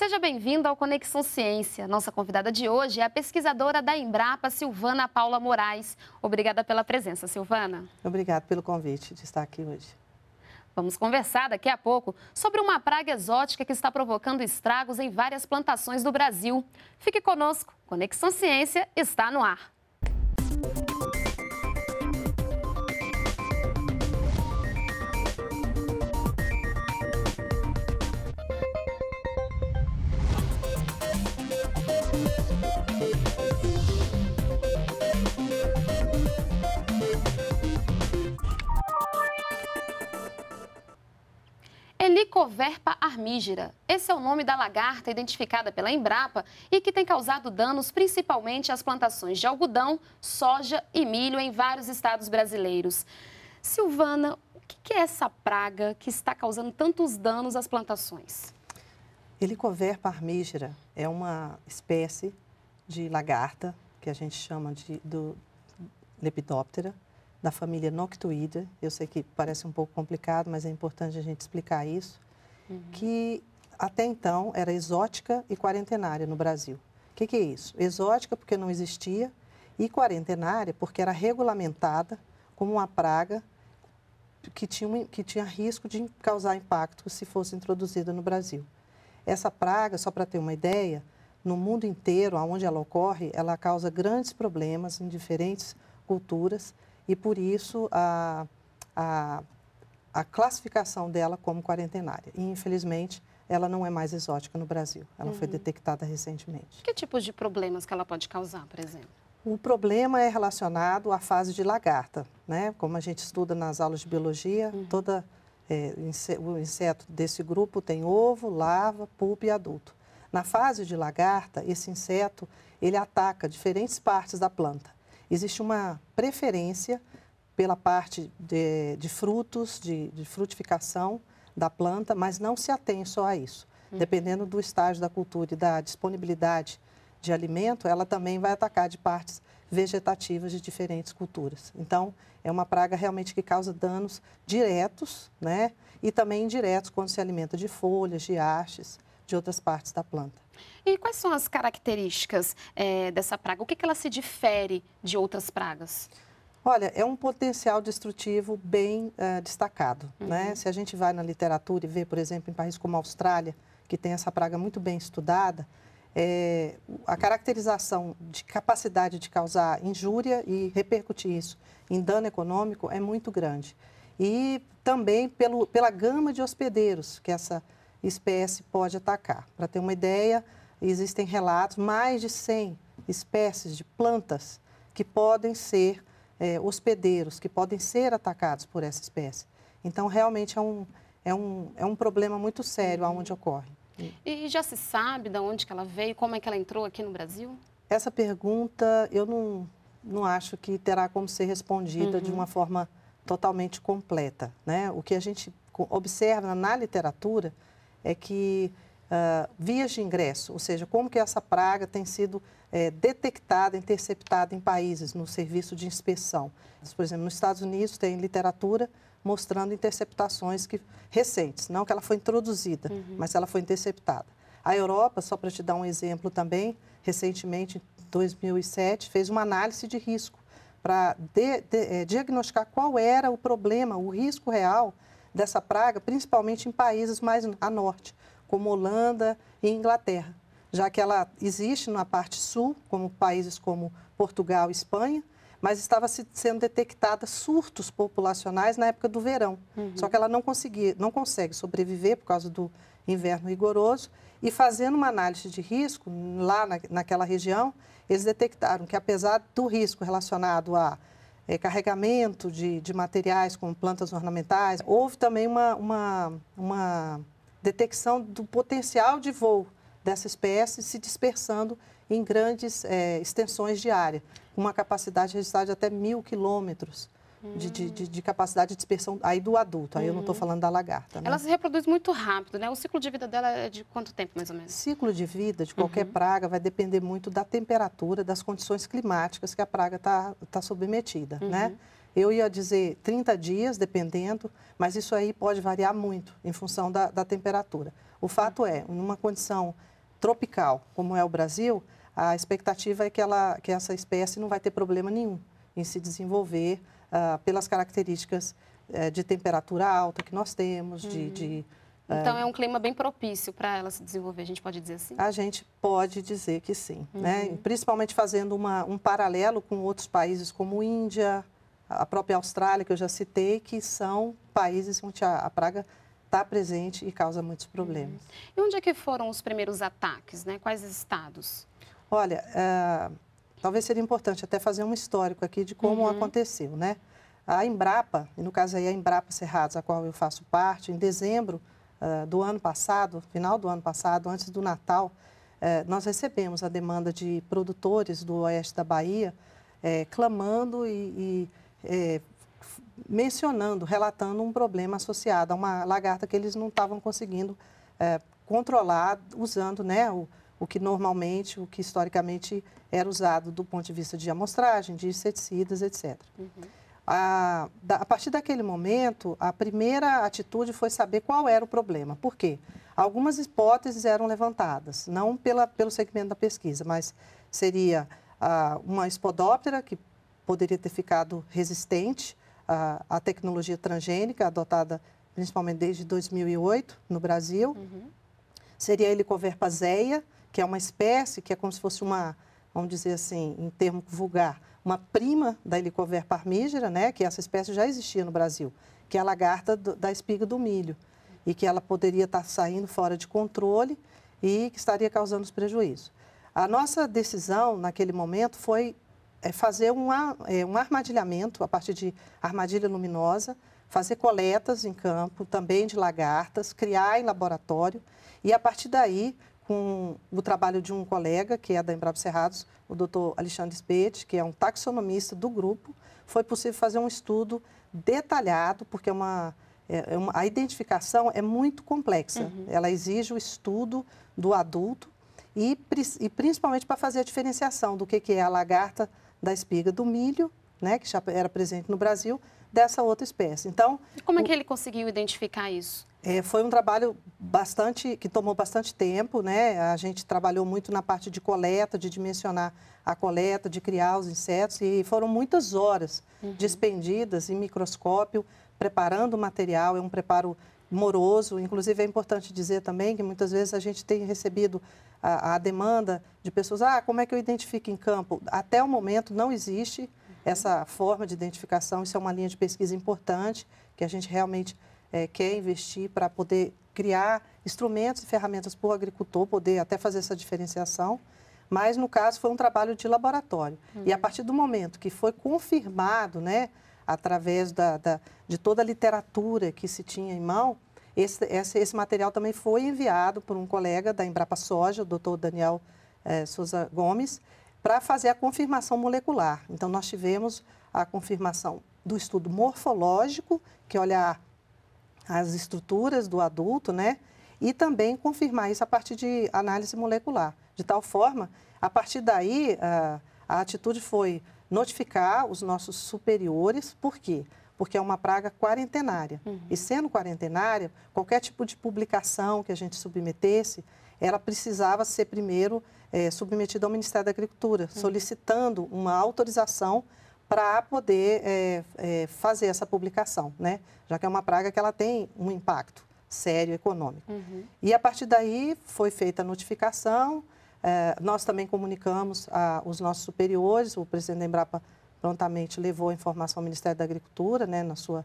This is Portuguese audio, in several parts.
Seja bem-vindo ao Conexão Ciência. Nossa convidada de hoje é a pesquisadora da Embrapa, Silvana Paula Moraes. Obrigada pela presença, Silvana. Obrigada pelo convite de estar aqui hoje. Vamos conversar daqui a pouco sobre uma praga exótica que está provocando estragos em várias plantações do Brasil. Fique conosco, Conexão Ciência está no ar. Helicoverpa armígera. Esse é o nome da lagarta identificada pela Embrapa e que tem causado danos principalmente às plantações de algodão, soja e milho em vários estados brasileiros. Silvana, o que é essa praga que está causando tantos danos às plantações? Helicoverpa armígera é uma espécie de lagarta que a gente chama de do Lepidóptera, da família Noctuida, Eu sei que parece um pouco complicado, mas é importante a gente explicar isso, uhum. que até então era exótica e quarentenária no Brasil. O que, que é isso? Exótica porque não existia e quarentenária porque era regulamentada como uma praga que tinha, que tinha risco de causar impacto se fosse introduzida no Brasil. Essa praga, só para ter uma ideia, no mundo inteiro, aonde ela ocorre, ela causa grandes problemas em diferentes culturas e por isso a, a, a classificação dela como quarentenária. E, infelizmente, ela não é mais exótica no Brasil. Ela uhum. foi detectada recentemente. Que tipos de problemas que ela pode causar, por exemplo? O problema é relacionado à fase de lagarta, né? Como a gente estuda nas aulas de biologia, uhum. toda é, o inseto desse grupo tem ovo, larva, pulpa e adulto. Na fase de lagarta, esse inseto ele ataca diferentes partes da planta existe uma preferência pela parte de, de frutos, de, de, frutificação da planta, mas não se atém só a isso. Uhum. Dependendo do estágio da cultura e da disponibilidade de alimento, ela também vai atacar de partes vegetativas de diferentes culturas. Então, é uma praga realmente que causa danos diretos, né? E também indiretos quando se alimenta de folhas, de hastes, de outras partes da planta. E quais são as características é, dessa praga? O que, que ela se difere de outras pragas? Olha, é um potencial destrutivo bem uh, destacado. Né? Uhum. Né? Se a gente vai na literatura e vê, por exemplo, em países como a Austrália, que tem essa praga muito bem estudada, é, a caracterização de capacidade de causar injúria e repercutir isso em dano econômico é muito grande. E também pelo, pela gama de hospedeiros que essa espécie pode atacar. Para ter uma ideia, existem relatos, mais de 100 espécies de plantas que podem ser é, hospedeiros, que podem ser atacados por essa espécie. Então, realmente é um, é um, é um problema muito sério uhum. aonde ocorre. E, e já se sabe de onde que ela veio, como é que ela entrou aqui no Brasil? Essa pergunta eu não, não acho que terá como ser respondida uhum. de uma forma totalmente completa. Né? O que a gente observa na literatura é que uh, vias de ingresso, ou seja, como que essa praga tem sido é, detectada, interceptada em países no serviço de inspeção. Por exemplo, nos Estados Unidos tem literatura mostrando interceptações que, recentes, não que ela foi introduzida, uhum. mas ela foi interceptada. A Europa, só para te dar um exemplo também, recentemente, em 2007, fez uma análise de risco para é, diagnosticar qual era o problema, o risco real dessa praga, principalmente em países mais a norte, como Holanda e Inglaterra, já que ela existe na parte sul, como países como Portugal e Espanha, mas estava sendo detectada surtos populacionais na época do verão. Uhum. Só que ela não conseguia, não consegue sobreviver por causa do inverno rigoroso. E fazendo uma análise de risco lá na, naquela região, eles detectaram que apesar do risco relacionado a é, carregamento de, de materiais com plantas ornamentais. Houve também uma, uma, uma detecção do potencial de voo dessa espécie se dispersando em grandes é, extensões de área, com uma capacidade registrada de até mil quilômetros de, de, de, de, capacidade de dispersão aí do adulto. Aí eu não estou uhum. falando da lagarta. Né? Ela se reproduz muito rápido, né? O ciclo de vida dela é de quanto tempo, mais ou menos? Ciclo de vida de qualquer uhum. praga vai depender muito da temperatura, das condições climáticas que a praga está tá submetida, uhum. né? Eu ia dizer 30 dias, dependendo, mas isso aí pode variar muito em função da, da temperatura. O fato é, numa condição tropical, como é o Brasil, a expectativa é que, ela, que essa espécie não vai ter problema nenhum em se desenvolver, uh, pelas características uh, de temperatura alta que nós temos, de uhum. eh, então é um clima bem propício para ela se desenvolver, a gente pode dizer assim? A gente pode dizer que sim, né? uhum. né? principalmente fazendo uma, um paralelo com outros países como Índia, a própria Austrália, que eu já citei, que são países onde a, a praga está presente e causa muitos problemas. Uhum. E onde é que foram os primeiros ataques? Né? Quais estados? Olha, eh, Talvez seria importante até fazer um histórico aqui de como uhum. aconteceu, né? A Embrapa, e no caso aí a Embrapa Cerrados, a qual eu faço parte, em dezembro uh, do ano passado, final do ano passado, antes do Natal, eh, nós recebemos a demanda de produtores do oeste da Bahia eh, clamando e, e eh, mencionando, relatando um problema associado a uma lagarta que eles não estavam conseguindo controlar usando né, o, o que normalmente, o que historicamente era usado do ponto de vista de amostragem, de inseticidas, etc. Uhum. A, da, a, partir daquele momento, a primeira atitude foi saber qual era o problema. Por quê? Algumas hipóteses eram levantadas, não pela, pelo segmento da pesquisa, mas seria uma espodóptera que poderia ter ficado resistente à, à tecnologia transgênica adotada principalmente desde 2008 no Brasil. Uhum. Seria a helicoverpa zeia, que é uma espécie que é como se fosse uma, vamos dizer assim, em termo vulgar, uma prima da Helicover parmígera, né, que essa espécie já existia no Brasil, que é a lagarta do, da espiga do milho, e que ela poderia estar saindo fora de controle e que estaria causando os prejuízos. A nossa decisão naquele momento foi é, fazer é, um armadilhamento a partir de armadilha luminosa, fazer coletas em campo também de lagartas, criar em laboratório e a partir daí com o trabalho de um colega, que é da Embrapa Cerrados, o doutor Alexandre Spete, que é um taxonomista do grupo, foi possível fazer um estudo detalhado, porque é uma, é, é uma, a identificação é muito complexa. Uhum. Ela exige o estudo do adulto e, e principalmente para fazer a diferenciação do que, que é a lagarta da espiga do milho, né, que já era presente no Brasil, dessa outra espécie. Então, como é que ele conseguiu identificar isso? É, foi um trabalho bastante que tomou bastante tempo, né? A gente trabalhou muito na parte de coleta, de dimensionar a coleta, de criar os insetos e foram muitas horas uhum. despendidas em microscópio preparando o material. É um preparo moroso. Inclusive é importante dizer também que muitas vezes a gente tem recebido a, a demanda de pessoas: ah, como é que eu identifico em campo? Até o momento não existe uhum. essa forma de identificação. Isso é uma linha de pesquisa importante que a gente realmente é, quer investir para poder criar instrumentos e ferramentas para o agricultor poder até fazer essa diferenciação. Mas, no caso, foi um trabalho de laboratório. Uhum. E a partir do momento que foi confirmado, né, através da, da de toda a literatura que se tinha em mão, esse, esse, esse, material também foi enviado por um colega da Embrapa Soja, o doutor Daniel é, Souza Gomes, para fazer a confirmação molecular. Então, nós tivemos a confirmação do estudo morfológico, que olha as estruturas do adulto, né? E também confirmar isso a partir de análise molecular. De tal forma, a partir daí, a, ah, a atitude foi notificar os nossos superiores, por quê? Porque é uma praga quarentenária. Uhum. E sendo quarentenária, qualquer tipo de publicação que a gente submetesse, ela precisava ser primeiro é, submetida ao Ministério da Agricultura, uhum. solicitando uma autorização para poder é, é, fazer essa publicação, né? Já que é uma praga que ela tem um impacto sério econômico. Uhum. E a partir daí foi feita a notificação. É, nós também comunicamos a, os nossos superiores. O presidente da Embrapa prontamente levou a informação ao Ministério da Agricultura, né? Na sua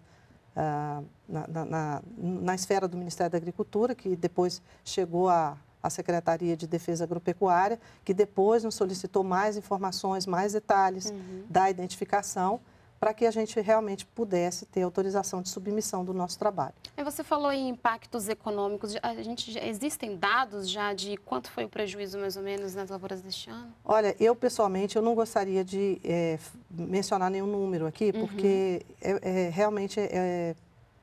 a, ah, na, na, na, na esfera do Ministério da Agricultura, que depois chegou a a Secretaria de Defesa Agropecuária, que depois nos solicitou mais informações, mais detalhes uhum. da identificação para que a gente realmente pudesse ter autorização de submissão do nosso trabalho. você falou em impactos econômicos. A gente existem dados já de quanto foi o prejuízo mais ou menos nas lavouras deste ano? Olha, eu pessoalmente eu não gostaria de é, mencionar nenhum número aqui, uhum. porque uhum. é, é, realmente é,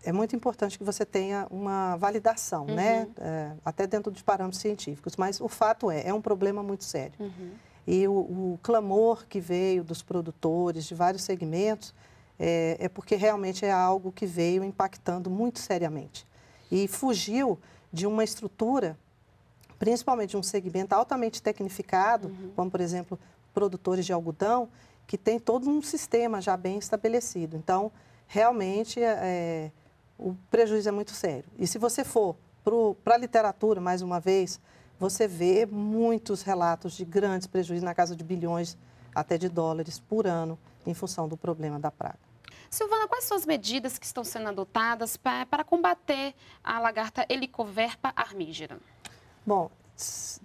é muito importante que você tenha uma validação, né? uhum. né? É, até dentro de parâmetros científicos. Mas o fato é, é um problema muito sério. Uhum. E o, o, clamor que veio dos produtores de vários segmentos é, é, porque realmente é algo que veio impactando muito seriamente. E fugiu de uma estrutura, principalmente de um segmento altamente tecnificado, uhum. como, por exemplo, produtores de algodão, que tem todo um sistema já bem estabelecido. Então, realmente, é, o prejuízo é muito sério. E se você for para a literatura, mais uma vez, você vê muitos relatos de grandes prejuízos na casa de bilhões, até de dólares por ano, em função do problema da praga. Silvana, quais são as medidas que estão sendo adotadas para combater a lagarta Helicoverpa armígera? Bom,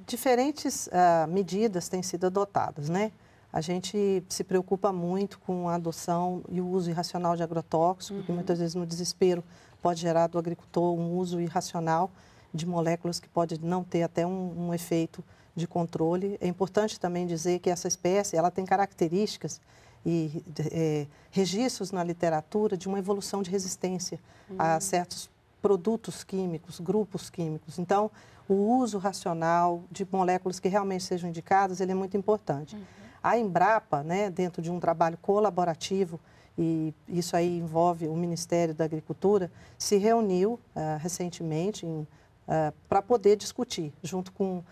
diferentes uh, medidas têm sido adotadas, né? A gente se preocupa muito com a adoção e o uso irracional de agrotóxicos, uhum. porque muitas vezes no desespero pode gerar do agricultor um uso irracional de moléculas que pode não ter até um, um efeito de controle. É importante também dizer que essa espécie ela tem características e é, registros na literatura de uma evolução de resistência uhum. a hum. certos produtos químicos, grupos químicos. Então, o uso racional de moléculas que realmente sejam indicadas, ele é muito importante. Uhum. A Embrapa, né, dentro de um trabalho colaborativo, e isso aí envolve o Ministério da Agricultura, se reuniu uh, recentemente uh, eh, para poder discutir, junto com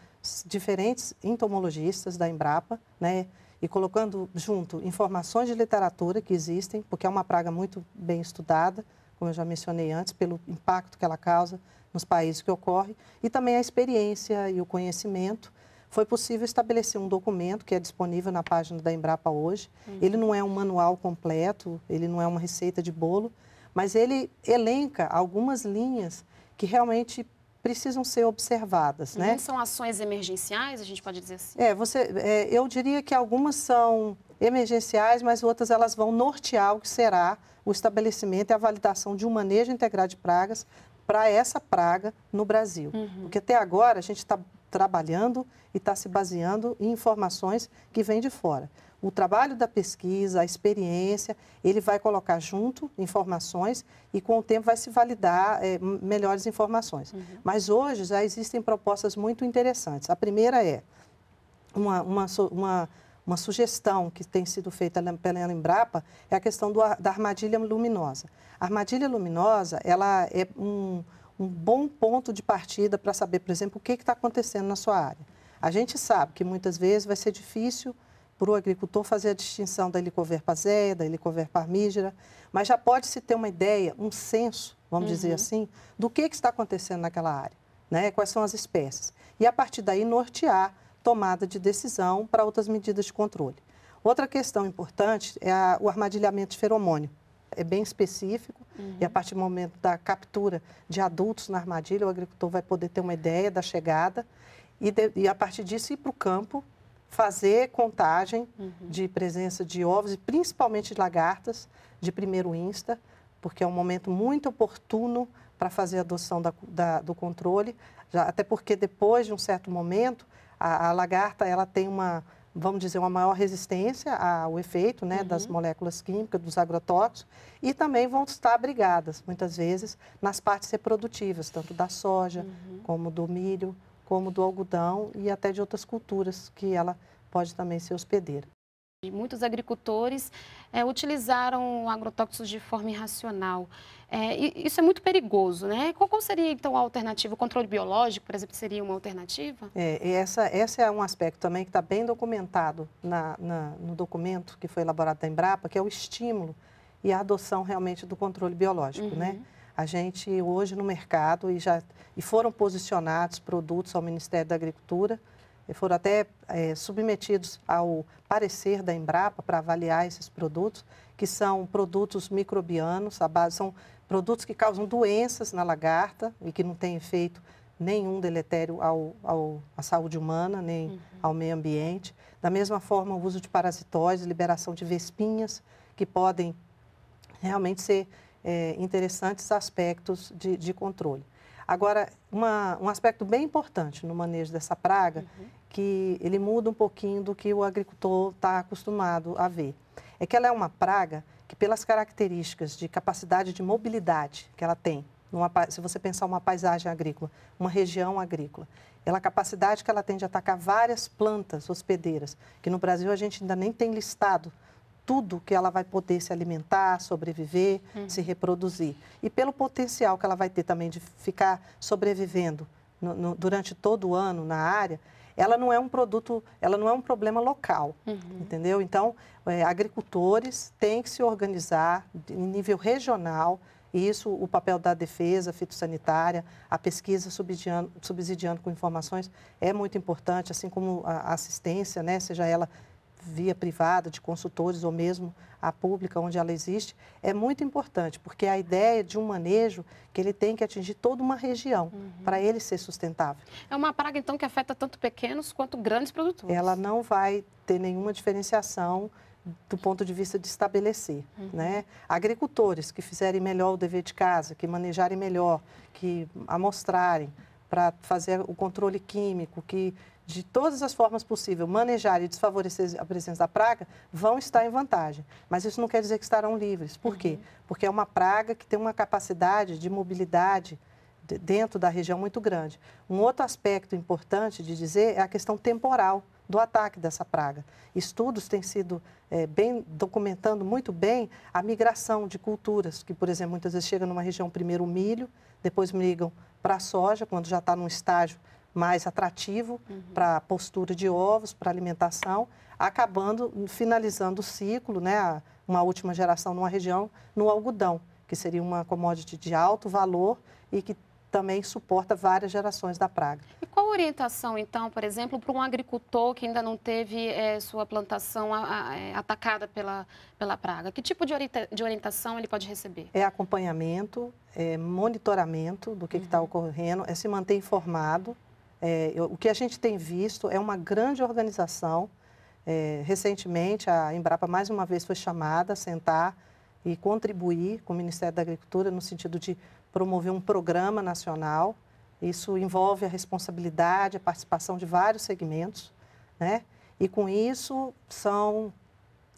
diferentes entomologistas da Embrapa, né, e colocando junto informações de literatura que existem, porque é uma praga muito bem estudada, como eu já mencionei antes, pelo impacto que ela causa nos países que ocorre, e também a experiência e o conhecimento foi possível estabelecer um documento que é disponível na página da Embrapa hoje. Uhum. Ele não é um manual completo, ele não é uma receita de bolo, mas ele elenca algumas linhas que realmente precisam ser observadas, uhum. né? São ações emergenciais, a gente pode dizer assim? É, você, é, eu diria que algumas são emergenciais, mas outras elas vão nortear o que será o estabelecimento e a validação de um manejo integrado de pragas para essa praga no Brasil. Uhum. Porque até agora a gente está trabalhando e está se baseando em informações que vêm de fora. O trabalho da pesquisa, a experiência, ele vai colocar junto informações e com o tempo vai se validar é, melhores informações. Uhum. Mas hoje já existem propostas muito interessantes. A primeira é uma, uma, uma uma sugestão que tem sido feita pela Embrapa é a questão do, da armadilha luminosa. A armadilha luminosa ela é um, um bom ponto de partida para saber, por exemplo, o que está acontecendo na sua área. A gente sabe que muitas vezes vai ser difícil para o agricultor fazer a distinção da helicoverpazeia, da helicoverparmígera, mas já pode-se ter uma ideia, um senso, vamos uhum. dizer assim, do que, que está acontecendo naquela área, né? quais são as espécies. E a partir daí nortear tomada de decisão para outras medidas de controle. Outra questão importante é a, o armadilhamento de feromônio é bem específico uhum. e a uhum. partir do momento da captura de adultos na armadilha, o agricultor vai poder ter uma ideia da chegada e, de, e a partir disso ir para o campo fazer contagem uhum. de presença de ovos e principalmente de lagartas de primeiro insta, porque é um momento muito oportuno para fazer a adoção da, da, do controle, já, até porque depois de um certo momento a, a lagarta ela tem uma vamos dizer, uma maior resistência ao efeito né, uhum. das moléculas químicas, dos agrotóxicos, e também vão estar abrigadas, muitas vezes, nas partes reprodutivas, tanto da soja, uhum. como do milho, como do algodão e até de outras culturas que ela pode também ser hospedeira. Muitos agricultores é, utilizaram agrotóxicos de forma irracional. É, isso é muito perigoso, né? Qual, seria, então, a alternativa? O controle biológico, por exemplo, seria uma alternativa? É, e essa, esse é um aspecto também que está bem documentado na, na, no documento que foi elaborado da Embrapa, que é o estímulo e a adoção realmente do controle biológico, né? uhum. né? A gente, hoje, no mercado, e, já, e foram posicionados produtos ao Ministério da Agricultura, foram até é, submetidos ao parecer da Embrapa para avaliar esses produtos, que são produtos microbianos, a base, são produtos que causam doenças na lagarta e que não têm efeito nenhum deletério ao, ao, à saúde humana, nem uhum. ao meio ambiente. Da mesma forma, o uso de parasitóides, liberação de vespinhas, que podem realmente ser é, interessantes aspectos de, de controle. Agora, uma, um aspecto bem importante no manejo dessa praga, uhum. que ele muda um pouquinho do que o agricultor está acostumado a ver, é que ela é uma praga que, pelas características de capacidade de mobilidade que ela tem, numa, se você pensar uma paisagem agrícola, uma região agrícola, ela a capacidade que ela tem de atacar várias plantas hospedeiras, que no Brasil a gente ainda nem tem listado tudo que ela vai poder se alimentar, sobreviver, uhum. se reproduzir. E pelo potencial que ela vai ter também de ficar sobrevivendo no, no, durante todo o ano na área, ela não é um produto, ela não é um problema local, uhum. entendeu? Então, é, agricultores têm que se organizar em nível regional, e isso o papel da defesa fitossanitária, a pesquisa subsidiando, subsidiando com informações é muito importante, assim como a assistência, né, seja ela via privada, de consultores ou mesmo a pública, onde ela existe, é muito importante, porque é a ideia de um manejo que ele tem que atingir toda uma região uhum. para ele ser sustentável. É uma praga, então, que afeta tanto pequenos quanto grandes produtores. Ela não vai ter nenhuma diferenciação do ponto de vista de estabelecer. Uhum. Né? Agricultores que fizerem melhor o dever de casa, que manejarem melhor, que amostrarem, para fazer o controle químico, que de todas as formas possíveis manejar e desfavorecer a presença da praga, vão estar em vantagem. Mas isso não quer dizer que estarão livres. Por quê? Uhum. Porque é uma praga que tem uma capacidade de mobilidade dentro da região muito grande. Um outro aspecto importante de dizer é a questão temporal do ataque dessa praga. Estudos têm sido é, bem documentando muito bem a migração de culturas, que, por exemplo, muitas vezes chega numa região primeiro o milho, depois me ligam para a soja, quando já está num estágio mais atrativo uhum. para a postura de ovos, para alimentação, acabando, finalizando o ciclo, né, uma última geração numa região, no algodão, que seria uma commodity de alto valor e que também suporta várias gerações da praga. E qual a orientação, então, por exemplo, para um agricultor que ainda não teve é, sua plantação a, a, eh, atacada pela, pela praga? Que tipo de, de orientação ele pode receber? É acompanhamento, é monitoramento do que tá uhum. está ocorrendo, é se manter informado. É, o que a gente tem visto é uma grande organização. É, recentemente, a Embrapa mais uma vez foi chamada a sentar e contribuir com o Ministério da Agricultura no sentido de promover um programa nacional. Isso envolve a responsabilidade, a participação de vários segmentos, né? E com isso são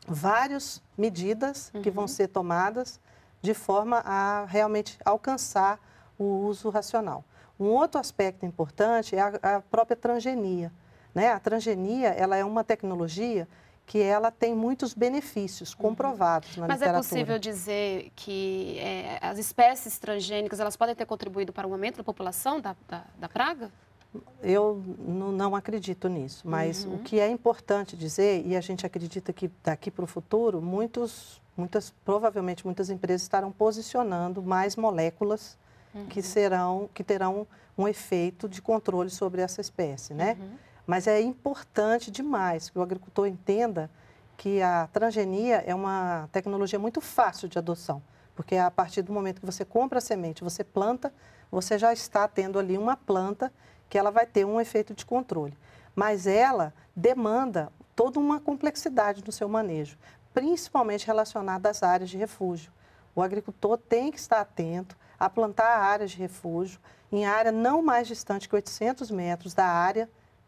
várias medidas uhum. que vão uhum. ser tomadas de forma a realmente alcançar o uso racional. Um outro aspecto importante é a, a própria transgenia. Né? A transgenia ela é uma tecnologia que ela tem muitos benefícios uhum. comprovados uhum. na Mas é literatura. Mas é possível dizer que é, as espécies transgênicas elas podem ter contribuído para o aumento da população da, da, da praga? Eu não acredito nisso, mas uhum. o que é importante dizer, e a gente acredita que daqui para o futuro, muitos, muitas, provavelmente muitas empresas estarão posicionando mais moléculas uhum. que serão, que terão um efeito de controle sobre essa espécie, né? Uhum. Mas é importante demais que o agricultor entenda que a transgenia é uma tecnologia muito fácil de adoção, porque a partir do momento que você compra a semente, você planta, você já está tendo ali uma planta que ela vai ter um efeito de controle. Mas ela demanda toda uma complexidade no seu manejo, principalmente relacionada às áreas de refúgio. O agricultor tem que estar atento a plantar áreas de refúgio em área não mais distante que 800 metros da área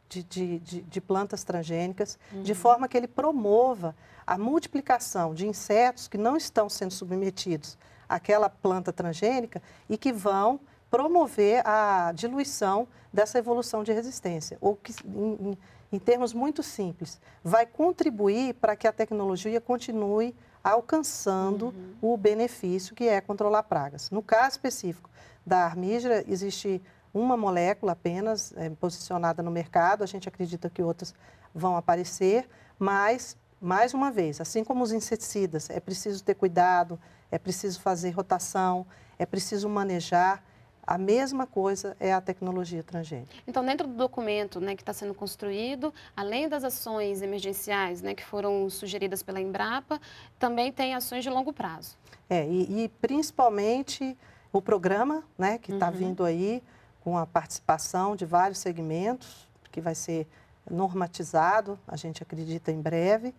de, de, de, de plantas transgênicas, uhum. de forma que ele promova a multiplicação de insetos que não estão sendo submetidos àquela planta transgênica e que vão promover a diluição dessa evolução de resistência, ou que, em, em termos muito simples, vai contribuir para que a tecnologia continue alcançando uhum. o benefício que é controlar pragas. No caso específico da armígera, existe uma molécula apenas é, posicionada no mercado, a gente acredita que outras vão aparecer, mas, mais uma vez, assim como os inseticidas, é preciso ter cuidado, é preciso fazer rotação, é preciso manejar. A mesma coisa é a tecnologia transgênica. Então, dentro do documento né, que está sendo construído, além das ações emergenciais né, que foram sugeridas pela Embrapa, também tem ações de longo prazo. É, e, e principalmente o programa né, que está uhum. vindo aí, com a participação de vários segmentos, que vai ser normatizado, a gente acredita em breve,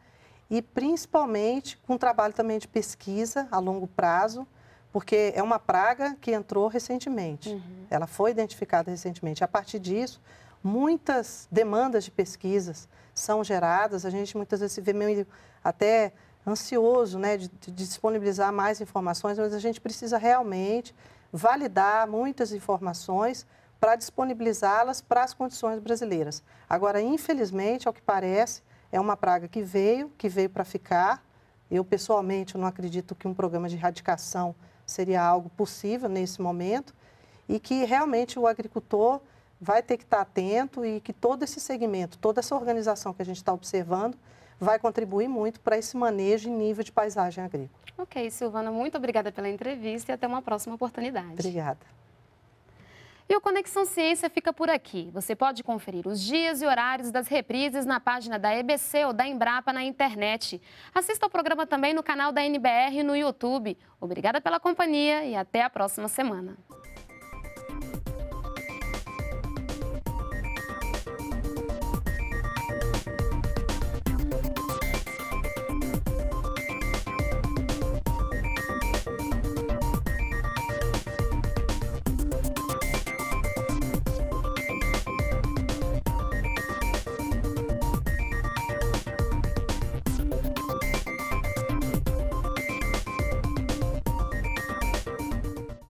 e principalmente com trabalho também de pesquisa a longo prazo, porque é uma praga que entrou recentemente, uhum. ela foi identificada recentemente. A partir disso, muitas demandas de pesquisas são geradas, a gente muitas vezes se vê meio até ansioso né, de, de disponibilizar mais informações, mas a gente precisa realmente validar muitas informações para disponibilizá-las para as condições brasileiras. Agora, infelizmente, ao que parece, é uma praga que veio, que veio para ficar. Eu, pessoalmente, não acredito que um programa de erradicação seria algo possível nesse momento e que realmente o agricultor vai ter que estar tá atento e que todo esse segmento, toda essa organização que a gente está observando, vai contribuir muito para esse manejo em nível de paisagem agrícola. Ok, Silvana, muito obrigada pela entrevista e até uma próxima oportunidade. Obrigada. E o Conexão Ciência fica por aqui. Você pode conferir os dias e horários das reprises na página da EBC ou da Embrapa na internet. Assista ao programa também no canal da NBR no YouTube. Obrigada pela companhia e até a próxima semana.